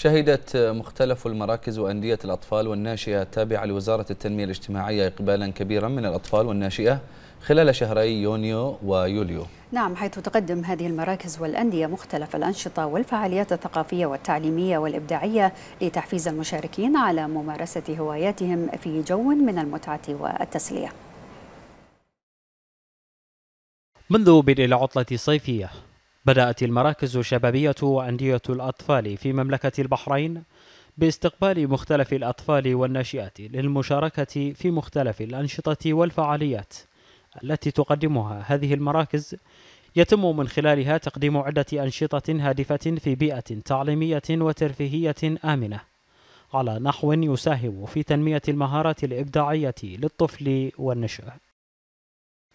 شهدت مختلف المراكز وأندية الأطفال والناشئة التابعة لوزارة التنمية الاجتماعية إقبالا كبيرا من الأطفال والناشئة خلال شهري يونيو ويوليو نعم حيث تقدم هذه المراكز والأندية مختلف الأنشطة والفعاليات الثقافية والتعليمية والإبداعية لتحفيز المشاركين على ممارسة هواياتهم في جو من المتعة والتسلية منذ بدء العطلة الصيفية بدأت المراكز الشبابية وأندية الأطفال في مملكة البحرين باستقبال مختلف الأطفال والناشئات للمشاركة في مختلف الأنشطة والفعاليات التي تقدمها هذه المراكز يتم من خلالها تقديم عدة أنشطة هادفة في بيئة تعليمية وترفيهية آمنة على نحو يساهم في تنمية المهارات الإبداعية للطفل والنشأ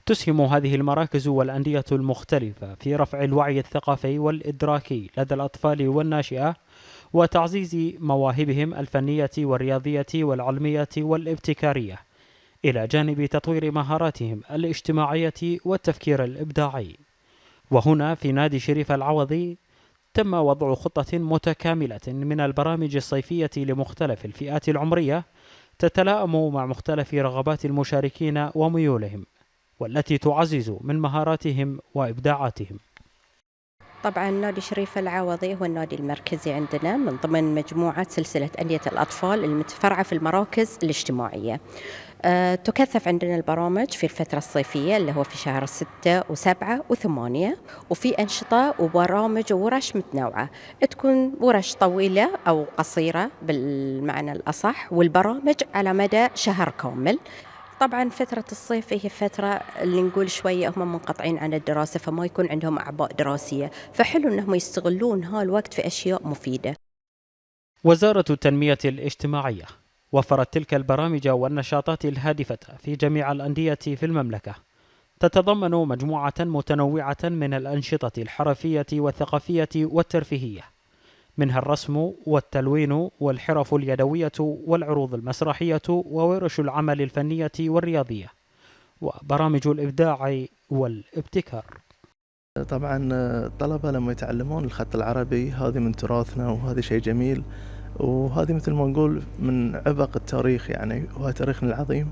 تسهم هذه المراكز والأندية المختلفة في رفع الوعي الثقافي والإدراكي لدى الأطفال والناشئة وتعزيز مواهبهم الفنية والرياضية والعلمية والابتكارية إلى جانب تطوير مهاراتهم الاجتماعية والتفكير الإبداعي وهنا في نادي شريف العوضي تم وضع خطة متكاملة من البرامج الصيفية لمختلف الفئات العمرية تتلائم مع مختلف رغبات المشاركين وميولهم والتي تعزز من مهاراتهم وإبداعاتهم طبعا نادي شريف العوضي هو النادي المركزي عندنا من ضمن مجموعة سلسلة أندية الأطفال المتفرعة في المراكز الاجتماعية آه، تكثف عندنا البرامج في الفترة الصيفية اللي هو في شهر ستة وسبعة وثمانية وفي أنشطة وبرامج وورش متنوعة تكون ورش طويلة أو قصيرة بالمعنى الأصح والبرامج على مدى شهر كامل طبعا فترة الصيف هي فترة اللي نقول شوية هم منقطعين عن الدراسة فما يكون عندهم أعباء دراسية فحلو أنهم يستغلون هالوقت في أشياء مفيدة وزارة التنمية الاجتماعية وفرت تلك البرامج والنشاطات الهادفة في جميع الأندية في المملكة تتضمن مجموعة متنوعة من الأنشطة الحرفية والثقافية والترفيهية منها الرسم والتلوين والحرف اليدوية والعروض المسرحية وورش العمل الفنية والرياضية وبرامج الإبداع والابتكار طبعا الطلبة لما يتعلمون الخط العربي هذه من تراثنا وهذا شيء جميل وهذه مثل ما نقول من عبق التاريخ يعني وهو تاريخنا العظيم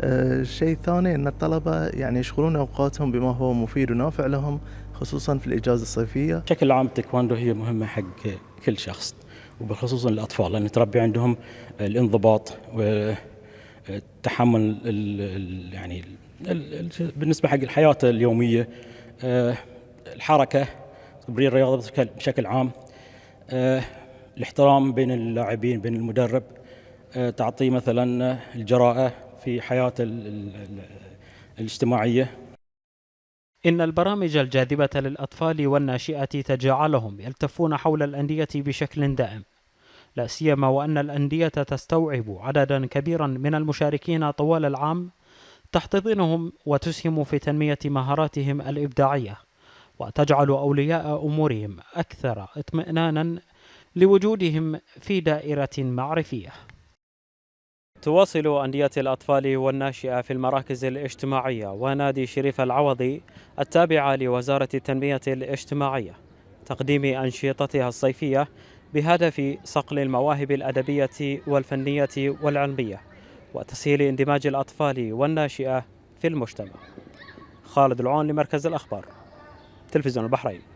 الشيء الثاني أن الطلبة يعني يشغلون أوقاتهم بما هو مفيد ونافع لهم خصوصا في الإجازة الصيفية بشكل عام التايكوندو هي مهمة حق كل شخص وبخصوص الأطفال لأن تربي عندهم الانضباط والتحمل يعني بالنسبة حق الحياة اليومية الحركة تمرين الرياضة بشكل عام الاحترام بين اللاعبين بين المدرب تعطيه مثلا الجراءة في حياته الاجتماعية إن البرامج الجاذبة للأطفال والناشئة تجعلهم يلتفون حول الأندية بشكل دائم لا سيما وأن الأندية تستوعب عددا كبيرا من المشاركين طوال العام تحتضنهم وتسهم في تنمية مهاراتهم الإبداعية وتجعل أولياء أمورهم أكثر اطمئنانا لوجودهم في دائرة معرفية تواصل أندية الأطفال والناشئة في المراكز الاجتماعية ونادي شريف العوضي التابعة لوزارة التنمية الاجتماعية تقديم أنشطتها الصيفية بهدف صقل المواهب الأدبية والفنية والعلمية وتسهيل اندماج الأطفال والناشئة في المجتمع خالد العون لمركز الأخبار تلفزيون البحرين